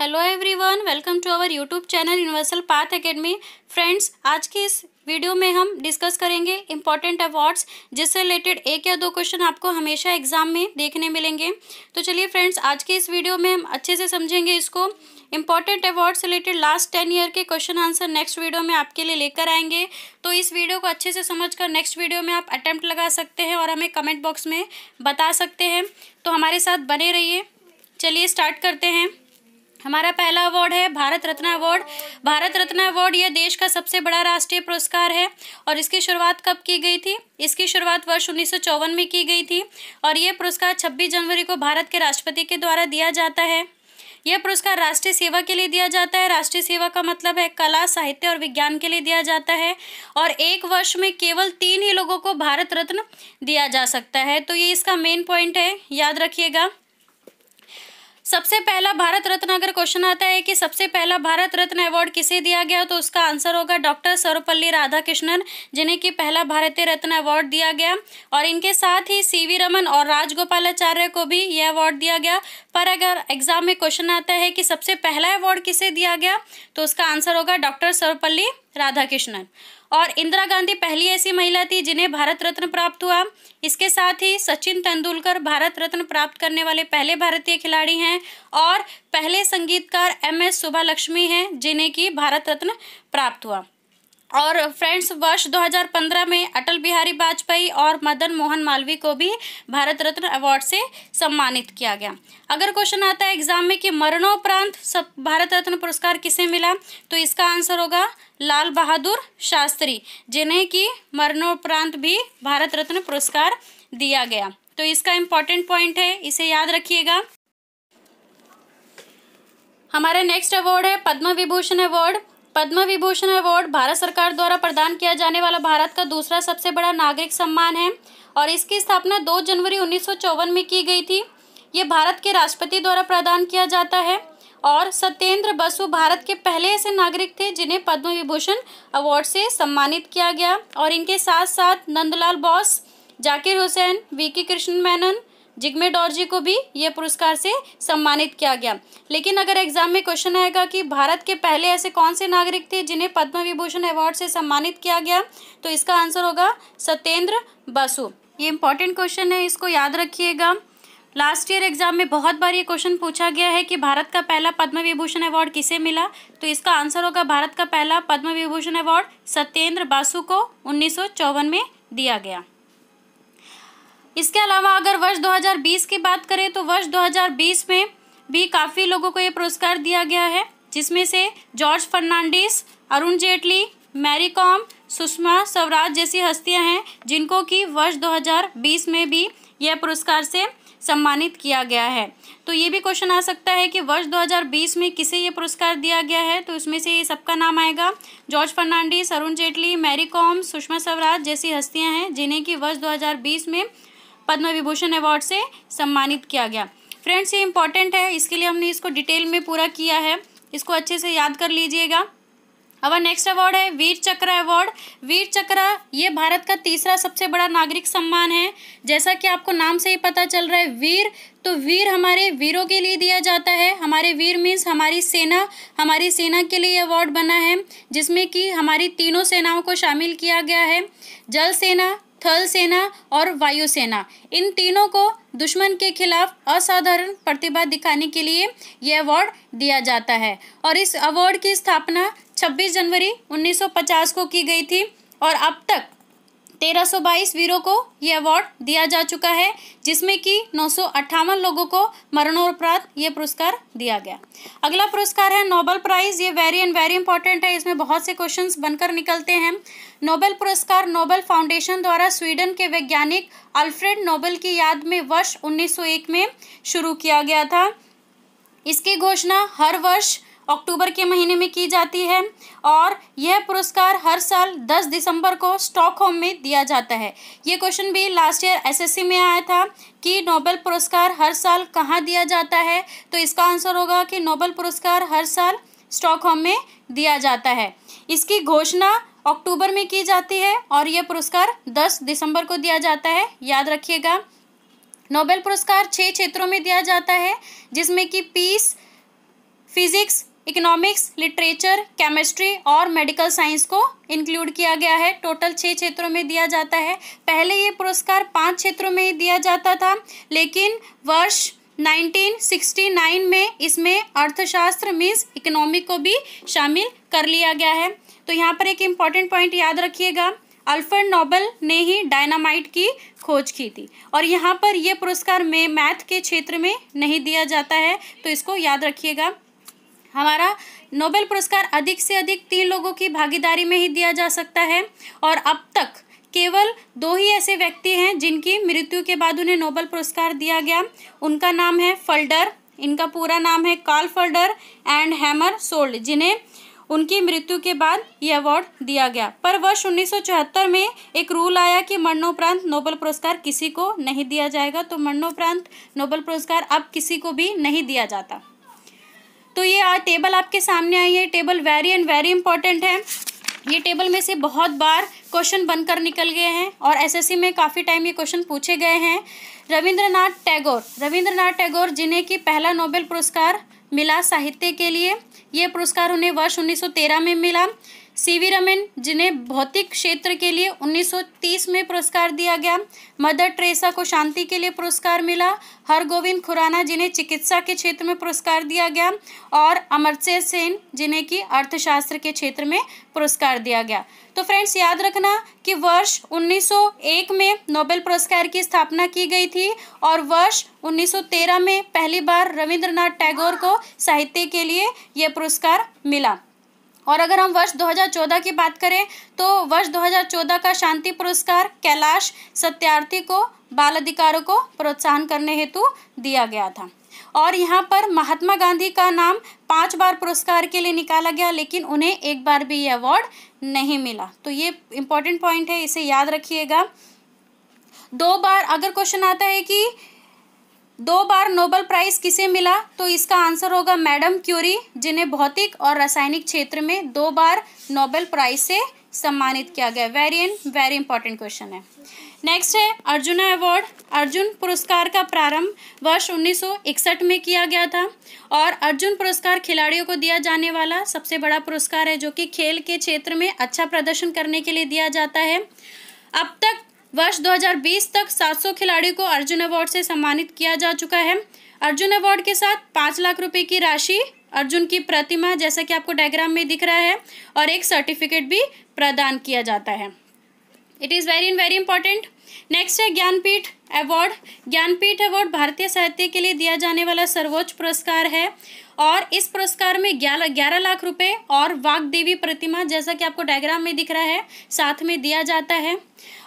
hello everyone welcome to our YouTube channel universal path academy friends आज की इस video में हम डिस्कस करेंगे इम्पॉर्टेंट अवार्ड्स जिससे रिलेटेड एक या दो क्वेश्चन आपको हमेशा एग्जाम में देखने मिलेंगे तो चलिए फ्रेंड्स आज के इस वीडियो में हम अच्छे से समझेंगे इसको important awards related last ten year के क्वेश्चन आंसर नेक्स्ट वीडियो में आपके लिए लेकर आएंगे तो इस वीडियो को अच्छे से समझ नेक्स्ट वीडियो में आप अटैम्प्ट लगा सकते हैं और हमें कमेंट बॉक्स में बता सकते हैं तो हमारे साथ बने रहिए चलिए स्टार्ट करते हैं हमारा पहला अवार्ड है भारत रत्न अवार्ड भारत रत्न अवार्ड यह देश का सबसे बड़ा राष्ट्रीय पुरस्कार है और इसकी शुरुआत कब की गई थी इसकी शुरुआत वर्ष उन्नीस में की गई थी और यह पुरस्कार 26 जनवरी को भारत के राष्ट्रपति के द्वारा दिया जाता है यह पुरस्कार राष्ट्रीय सेवा के लिए दिया जाता है राष्ट्रीय सेवा का मतलब है कला साहित्य और विज्ञान के लिए दिया जाता है और एक वर्ष में केवल तीन ही लोगों को भारत रत्न दिया जा सकता है तो ये इसका मेन पॉइंट है याद रखिएगा सबसे पहला भारत रत्न अगर क्वेश्चन आता है कि सबसे पहला भारत रत्न अवार्ड किसे दिया गया तो उसका आंसर होगा डॉक्टर सर्वपल्ली राधाकृष्णन जिन्हें कि पहला भारतीय रत्न अवार्ड दिया गया और इनके साथ ही सी रमन और राजगोपालाचार्य को भी यह अवार्ड दिया गया पर अगर एग्जाम में क्वेश्चन आता है कि सबसे पहला अवार्ड किसे दिया गया तो उसका आंसर होगा डॉक्टर सर्वपल्ली राधा कृष्णन और इंदिरा गांधी पहली ऐसी महिला थी जिन्हें भारत रत्न प्राप्त हुआ इसके साथ ही सचिन तेंदुलकर भारत रत्न प्राप्त करने वाले पहले भारतीय खिलाड़ी हैं और पहले संगीतकार एम एस सुभा लक्ष्मी हैं जिन्हें की भारत रत्न प्राप्त हुआ और फ्रेंड्स वर्ष 2015 में अटल बिहारी वाजपेयी और मदन मोहन मालवी को भी भारत रत्न अवार्ड से सम्मानित किया गया अगर क्वेश्चन आता है एग्जाम में कि मरणोपरांत सब भारत रत्न पुरस्कार किसे मिला तो इसका आंसर होगा लाल बहादुर शास्त्री जिन्हें कि मरणोपरांत भी भारत रत्न पुरस्कार दिया गया तो इसका इम्पॉर्टेंट पॉइंट है इसे याद रखिएगा हमारा नेक्स्ट अवार्ड है पद्म विभूषण अवार्ड पद्म विभूषण अवार्ड भारत सरकार द्वारा प्रदान किया जाने वाला भारत का दूसरा सबसे बड़ा नागरिक सम्मान है और इसकी स्थापना 2 जनवरी उन्नीस में की गई थी ये भारत के राष्ट्रपति द्वारा प्रदान किया जाता है और सत्येंद्र बसु भारत के पहले ऐसे नागरिक थे जिन्हें पद्म विभूषण अवार्ड से सम्मानित किया गया और इनके साथ साथ नंदलाल बोस जाकिर हुसैन वी के कृष्ण मेनन जिग्मे डॉर्जी को भी ये पुरस्कार से सम्मानित किया गया लेकिन अगर एग्जाम में क्वेश्चन आएगा कि भारत के पहले ऐसे कौन से नागरिक थे जिन्हें पद्म विभूषण अवार्ड से सम्मानित किया गया तो इसका आंसर होगा सत्येंद्र बासु ये इंपॉर्टेंट क्वेश्चन है इसको याद रखिएगा लास्ट ईयर एग्जाम में बहुत बार ये क्वेश्चन पूछा गया है कि भारत का पहला पद्म विभूषण अवार्ड किसे मिला तो इसका आंसर होगा भारत का पहला पद्म विभूषण अवार्ड सत्येंद्र बासु को उन्नीस में दिया गया इसके अलावा अगर वर्ष 2020 की बात करें तो वर्ष 2020 में भी काफ़ी लोगों को ये पुरस्कार दिया गया है जिसमें से जॉर्ज फर्नांडिस अरुण जेटली मैरी कॉम सुषमा स्वराज जैसी हस्तियां हैं जिनको कि वर्ष 2020 में भी यह पुरस्कार से सम्मानित किया गया है तो ये भी क्वेश्चन आ सकता है कि वर्ष 2020 में किसे ये पुरस्कार दिया गया है तो इसमें से ये सबका नाम आएगा जॉर्ज फर्नांडिस अरुण जेटली मैरी कॉम सुषमा स्वराज जैसी हस्तियां हैं जिन्हें कि वर्ष 2020 में पद्म विभूषण अवार्ड से सम्मानित किया गया फ्रेंड्स ये इंपॉर्टेंट है इसके लिए हमने इसको डिटेल में पूरा किया है इसको अच्छे से याद कर लीजिएगा अब नेक्स्ट अवार्ड है वीर चक्र अवार्ड वीर चक्र ये भारत का तीसरा सबसे बड़ा नागरिक सम्मान है जैसा कि आपको नाम से ही पता चल रहा है वीर तो वीर हमारे वीरों के लिए दिया जाता है हमारे वीर मीन्स हमारी सेना हमारी सेना के लिए अवार्ड बना है जिसमें कि हमारी तीनों सेनाओं को शामिल किया गया है जल सेना थल सेना और वायुसेना इन तीनों को दुश्मन के खिलाफ असाधारण प्रतिभा दिखाने के लिए यह अवार्ड दिया जाता है और इस अवार्ड की स्थापना 26 जनवरी 1950 को की गई थी और अब तक 1322 वीरों को ये अवार्ड दिया जा चुका है जिसमें कि नौ लोगों को मरणोपरांत ये पुरस्कार दिया गया अगला पुरस्कार है नोबेल प्राइज़ ये वेरी एंड वेरी इंपॉर्टेंट है इसमें बहुत से क्वेश्चंस बनकर निकलते हैं नोबेल पुरस्कार नोबेल फाउंडेशन द्वारा स्वीडन के वैज्ञानिक अल्फ्रेड नोबेल की याद में वर्ष उन्नीस में शुरू किया गया था इसकी घोषणा हर वर्ष अक्टूबर के महीने में की जाती है और यह पुरस्कार हर साल 10 दिसंबर को स्टॉकहोम में दिया जाता है ये क्वेश्चन भी लास्ट ईयर एसएससी में आया था कि नोबेल पुरस्कार हर साल कहाँ दिया जाता है तो इसका आंसर होगा कि नोबेल पुरस्कार हर साल स्टॉकहोम में दिया जाता है इसकी घोषणा अक्टूबर में की जाती है और यह पुरस्कार दस दिसंबर को दिया जाता है याद रखिएगा नोबेल पुरस्कार छः क्षेत्रों में दिया जाता है जिसमें कि peace physics economics literature chemistry और मेडिकल साइंस को इंक्लूड किया गया है टोटल छः क्षेत्रों में दिया जाता है पहले ये पुरस्कार पांच क्षेत्रों में ही दिया जाता था लेकिन वर्ष 1969 में इसमें अर्थशास्त्र मीन्स इकोनॉमिक को भी शामिल कर लिया गया है तो यहाँ पर एक इम्पॉर्टेंट पॉइंट याद रखिएगा अल्फर नोबल ने ही डायनामाइट की खोज की थी और यहाँ पर यह पुरस्कार में मैथ के क्षेत्र में नहीं दिया जाता है तो इसको याद रखिएगा हमारा नोबेल पुरस्कार अधिक से अधिक तीन लोगों की भागीदारी में ही दिया जा सकता है और अब तक केवल दो ही ऐसे व्यक्ति हैं जिनकी मृत्यु के बाद उन्हें नोबेल पुरस्कार दिया गया उनका नाम है फल्डर इनका पूरा नाम है कार्ल फल्डर एंड हैमर सोल्ड जिन्हें उनकी मृत्यु के बाद ये अवार्ड दिया गया पर वर्ष उन्नीस में एक रूल आया कि मरणोपरांत नोबेल पुरस्कार किसी को नहीं दिया जाएगा तो मरणोपरांत नोबेल पुरस्कार अब किसी को भी नहीं दिया जाता तो ये टेबल आपके सामने आई है table very and very important है ये टेबल में से बहुत बार क्वेश्चन बनकर निकल गए हैं और एसएससी में काफ़ी टाइम ये क्वेश्चन पूछे गए हैं रविंद्रनाथ टैगोर रविंद्रनाथ टैगोर जिन्हें कि पहला नोबेल पुरस्कार मिला साहित्य के लिए ये पुरस्कार उन्हें वर्ष 1913 में मिला सीवी रमन जिन्हें भौतिक क्षेत्र के लिए 1930 में पुरस्कार दिया गया मदर ट्रेसा को शांति के लिए पुरस्कार मिला हरगोविंद खुराना जिन्हें चिकित्सा के क्षेत्र में पुरस्कार दिया गया और अमरसे सेन जिन्हें कि अर्थशास्त्र के क्षेत्र में पुरस्कार दिया गया तो फ्रेंड्स याद रखना कि वर्ष 1901 में नोबेल पुरस्कार की स्थापना की गई थी और वर्ष 1913 में पहली बार रविंद्रनाथ टैगोर को साहित्य के लिए यह पुरस्कार मिला और अगर हम वर्ष 2014 की बात करें तो वर्ष 2014 का शांति पुरस्कार कैलाश सत्यार्थी को बाल अधिकारों को प्रोत्साहन करने हेतु दिया गया था और यहाँ पर महात्मा गांधी का नाम पांच बार पुरस्कार के लिए निकाला गया लेकिन उन्हें एक बार भी ये अवार्ड नहीं मिला तो ये इम्पोर्टेंट पॉइंट है इसे याद रखिएगा दो बार अगर क्वेश्चन आता है कि दो बार नोबल प्राइज किसे मिला तो इसका आंसर होगा मैडम क्यूरी जिन्हें भौतिक और रासायनिक क्षेत्र में दो बार नोबेल प्राइज से सम्मानित किया गया very in very important question है नेक्स्ट है अर्जुना अवार्ड अर्जुन पुरस्कार का प्रारंभ वर्ष 1961 में किया गया था और अर्जुन पुरस्कार खिलाड़ियों को दिया जाने वाला सबसे बड़ा पुरस्कार है जो कि खेल के क्षेत्र में अच्छा प्रदर्शन करने के लिए दिया जाता है अब तक वर्ष 2020 तक 700 खिलाड़ियों को अर्जुन अवार्ड से सम्मानित किया जा चुका है अर्जुन अवार्ड के साथ पाँच लाख रुपए की राशि अर्जुन की प्रतिमा जैसा कि आपको डायग्राम में दिख रहा है और एक सर्टिफिकेट भी प्रदान किया जाता है it is very very important next है ज्ञानपीठ अवार्ड ज्ञानपीठ अवार्ड भारतीय साहित्य के लिए दिया जाने वाला सर्वोच्च पुरस्कार है और इस पुरस्कार में ग्यारह ग्यारह लाख रुपए और वाग देवी प्रतिमा जैसा कि आपको डायग्राम में दिख रहा है साथ में दिया जाता है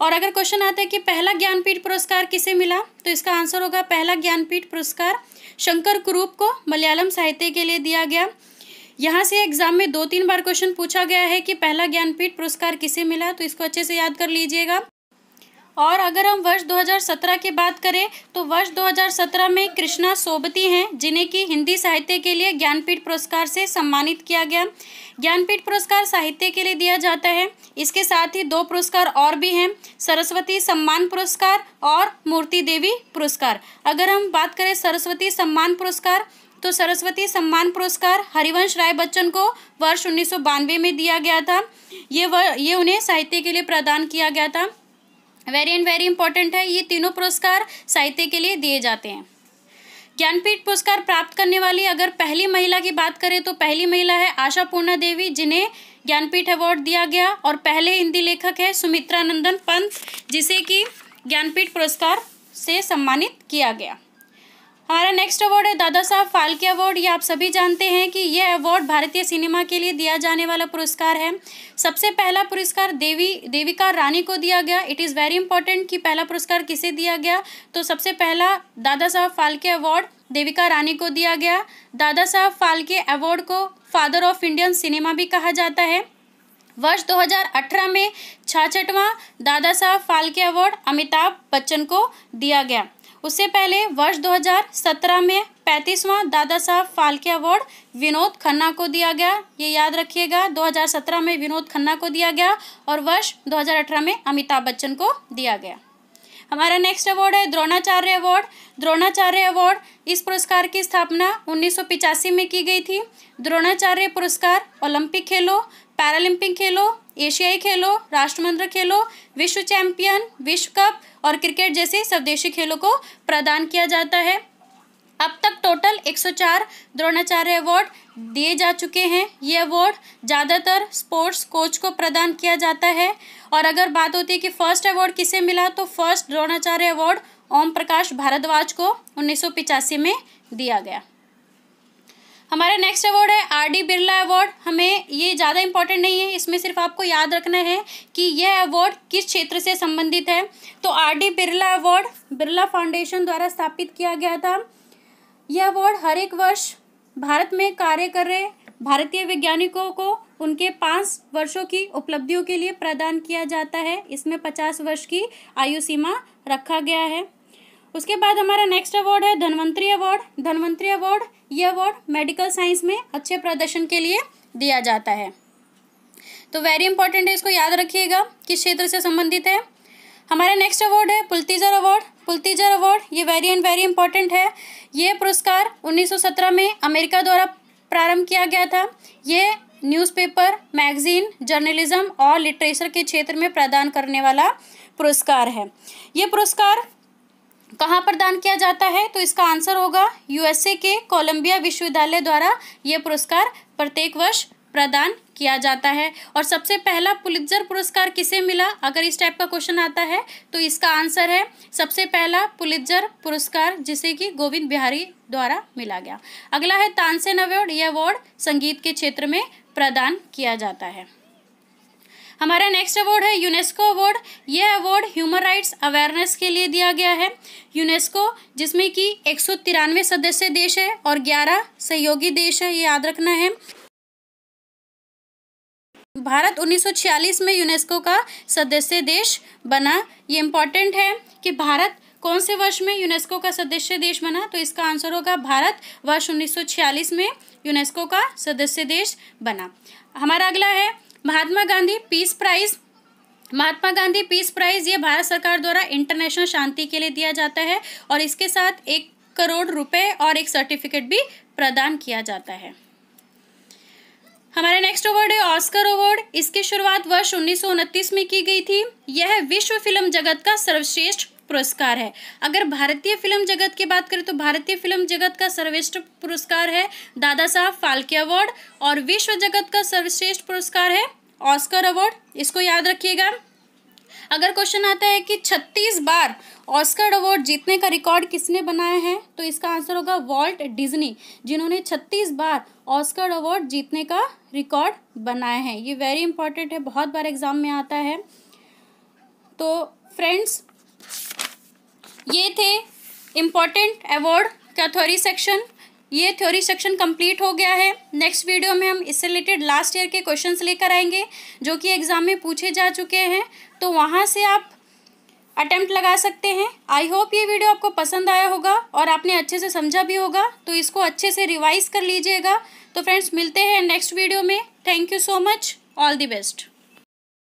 और अगर क्वेश्चन आता है कि पहला ज्ञानपीठ पुरस्कार किसे मिला तो इसका आंसर होगा पहला ज्ञानपीठ पुरस्कार शंकर कुरूप को मलयालम साहित्य के लिए दिया गया यहाँ से एग्जाम में दो तीन बार क्वेश्चन पूछा गया है कि पहला ज्ञानपीठ पुरस्कार किसे मिला तो इसको अच्छे से याद कर लीजिएगा और अगर हम वर्ष 2017 की बात करें तो वर्ष 2017 में कृष्णा सोबती हैं जिन्हें कि हिंदी साहित्य के लिए ज्ञानपीठ पुरस्कार से सम्मानित किया गया ज्ञानपीठ पुरस्कार साहित्य के लिए दिया जाता है इसके साथ ही दो पुरस्कार और भी हैं सरस्वती सम्मान पुरस्कार और मूर्ति देवी पुरस्कार अगर हम बात करें सरस्वती सम्मान पुरस्कार तो सरस्वती सम्मान पुरस्कार हरिवंश राय बच्चन को वर्ष उन्नीस में दिया गया था ये ये उन्हें साहित्य के लिए प्रदान किया गया था वेरी एंड वेरी इंपॉर्टेंट है ये तीनों पुरस्कार साहित्य के लिए दिए जाते हैं ज्ञानपीठ पुरस्कार प्राप्त करने वाली अगर पहली महिला की बात करें तो पहली महिला है आशा पूर्णा देवी जिन्हें ज्ञानपीठ अवार्ड दिया गया और पहले हिंदी लेखक है सुमित्रा नंदन पंत जिसे कि ज्ञानपीठ पुरस्कार से सम्मानित किया गया हमारा नेक्स्ट अवार्ड है दादा साहब फाल्के अवार्ड ये आप सभी जानते हैं कि यह अवार्ड भारतीय सिनेमा के लिए दिया जाने वाला पुरस्कार है सबसे पहला पुरस्कार देवी देविका रानी को दिया गया इट इज़ वेरी इंपॉर्टेंट कि पहला पुरस्कार किसे दिया गया तो सबसे पहला दादा साहब फाल्के अवार्ड देविका रानी को दिया गया दादा साहब फाल्के अवार्ड को फादर ऑफ इंडियन सिनेमा भी कहा जाता है वर्ष 2018 में छाछठवा दादा साहब फाल्के अवार्ड अमिताभ बच्चन को दिया गया उससे पहले वर्ष 2017 में पैंतीसवां दादा साहब फाल्के अवार्ड विनोद खन्ना को दिया गया ये याद रखिएगा 2017 में विनोद खन्ना को दिया गया और वर्ष 2018 में अमिताभ बच्चन को दिया गया हमारा नेक्स्ट अवार्ड है द्रोणाचार्य अवार्ड द्रोणाचार्य अवार्ड इस पुरस्कार की स्थापना उन्नीस में की गई थी द्रोणाचार्य पुरस्कार ओलंपिक खेलों पैरालंपिक खेलों एशियाई खेलों राष्ट्रमंडल खेलों विश्व चैंपियन विश्व कप और क्रिकेट जैसे स्वदेशी खेलों को प्रदान किया जाता है अब तक टोटल 104 द्रोणाचार्य अवार्ड दिए जा चुके हैं ये अवार्ड ज़्यादातर स्पोर्ट्स कोच को प्रदान किया जाता है और अगर बात होती है कि फर्स्ट अवार्ड किसे मिला तो फर्स्ट द्रोणाचार्य अवार्ड ओम प्रकाश भारद्वाज को उन्नीस में दिया गया हमारा नेक्स्ट अवार्ड है आर डी बिरला अवार्ड हमें ये ज़्यादा इंपॉर्टेंट नहीं है इसमें सिर्फ आपको याद रखना है कि यह अवार्ड किस क्षेत्र से संबंधित है तो R D Birla award Birla foundation द्वारा स्थापित किया गया था यह अवार्ड हर एक वर्ष भारत में कार्य कर रहे भारतीय वैज्ञानिकों को उनके पाँच वर्षों की उपलब्धियों के लिए प्रदान किया जाता है इसमें पचास वर्ष की आयु सीमा रखा गया है उसके बाद हमारा नेक्स्ट अवार्ड है धनवंतरी अवार्ड धनवंतरी अवार्ड ये अवार्ड मेडिकल साइंस में अच्छे प्रदर्शन के लिए दिया जाता है तो वेरी इंपॉर्टेंट है इसको याद रखिएगा किस क्षेत्र से संबंधित है हमारा नेक्स्ट अवार्ड है पुलतीजर अवार्ड पुलतीजर अवार्ड ये वेरी एंड वेरी इंपॉर्टेंट है ये पुरस्कार 1917 में अमेरिका द्वारा प्रारंभ किया गया था ये न्यूज़पेपर मैगजीन जर्नलिज्म और लिटरेचर के क्षेत्र में प्रदान करने वाला पुरस्कार है ये पुरस्कार कहाँ पर दान किया जाता है तो इसका आंसर होगा यूएसए के कोलंबिया विश्वविद्यालय द्वारा यह पुरस्कार प्रत्येक वर्ष प्रदान किया जाता है और सबसे पहला पुलित्जर पुरस्कार किसे मिला अगर इस टाइप का क्वेश्चन आता है तो इसका आंसर है सबसे पहला पुलित्जर पुरस्कार जिसे कि गोविंद बिहारी द्वारा मिला गया अगला है तानसेन अवार्ड यह अवार्ड संगीत के क्षेत्र में प्रदान किया जाता है हमारा नेक्स्ट अवार्ड है यूनेस्को अवार्ड यह अवार्ड ह्यूमन राइट्स अवेयरनेस के लिए दिया गया है यूनेस्को जिसमें कि एक सदस्य देश है और ग्यारह सहयोगी देश है ये याद रखना है भारत 1946 में यूनेस्को का सदस्य देश बना ये इम्पॉर्टेंट है कि भारत कौन से वर्ष में यूनेस्को का सदस्य देश बना तो इसका आंसर होगा भारत वर्ष 1946 में यूनेस्को का सदस्य देश बना हमारा अगला है Mahatma Gandhi peace prize Mahatma Gandhi peace prize ये भारत सरकार द्वारा इंटरनेशनल शांति के लिए दिया जाता है और इसके साथ एक करोड़ रुपए और एक सर्टिफिकेट भी प्रदान किया जाता है हमारे नेक्स्ट अवार्ड है ऑस्कर अवार्ड इसकी शुरुआत वर्ष उन्नीस में की गई थी यह विश्व फिल्म जगत का सर्वश्रेष्ठ पुरस्कार है अगर भारतीय फिल्म जगत की बात करें तो भारतीय फिल्म जगत का सर्वश्रेष्ठ पुरस्कार है दादा साहब फाल्के अवार्ड और विश्व जगत का सर्वश्रेष्ठ पुरस्कार है ऑस्कर अवार्ड इसको याद रखिएगा अगर क्वेश्चन आता है कि 36 बार ऑस्कर अवार्ड जीतने का रिकॉर्ड किसने बनाया है तो इसका आंसर होगा वॉल्ट डिज्नी जिन्होंने 36 बार ऑस्कर अवार्ड जीतने का रिकॉर्ड बनाया है ये वेरी इंपॉर्टेंट है बहुत बार एग्जाम में आता है तो फ्रेंड्स ये थे इम्पॉर्टेंट अवॉर्ड का थ्योरी सेक्शन ये थ्योरी सेक्शन कंप्लीट हो गया है नेक्स्ट वीडियो में हम इससे रिलेटेड लास्ट ईयर के क्वेश्चंस लेकर आएंगे जो कि एग्ज़ाम में पूछे जा चुके हैं तो वहाँ से आप अटैम्प्ट लगा सकते हैं आई होप ये वीडियो आपको पसंद आया होगा और आपने अच्छे से समझा भी होगा तो इसको अच्छे से रिवाइज कर लीजिएगा तो फ्रेंड्स मिलते हैं नेक्स्ट वीडियो में thank you so much all the best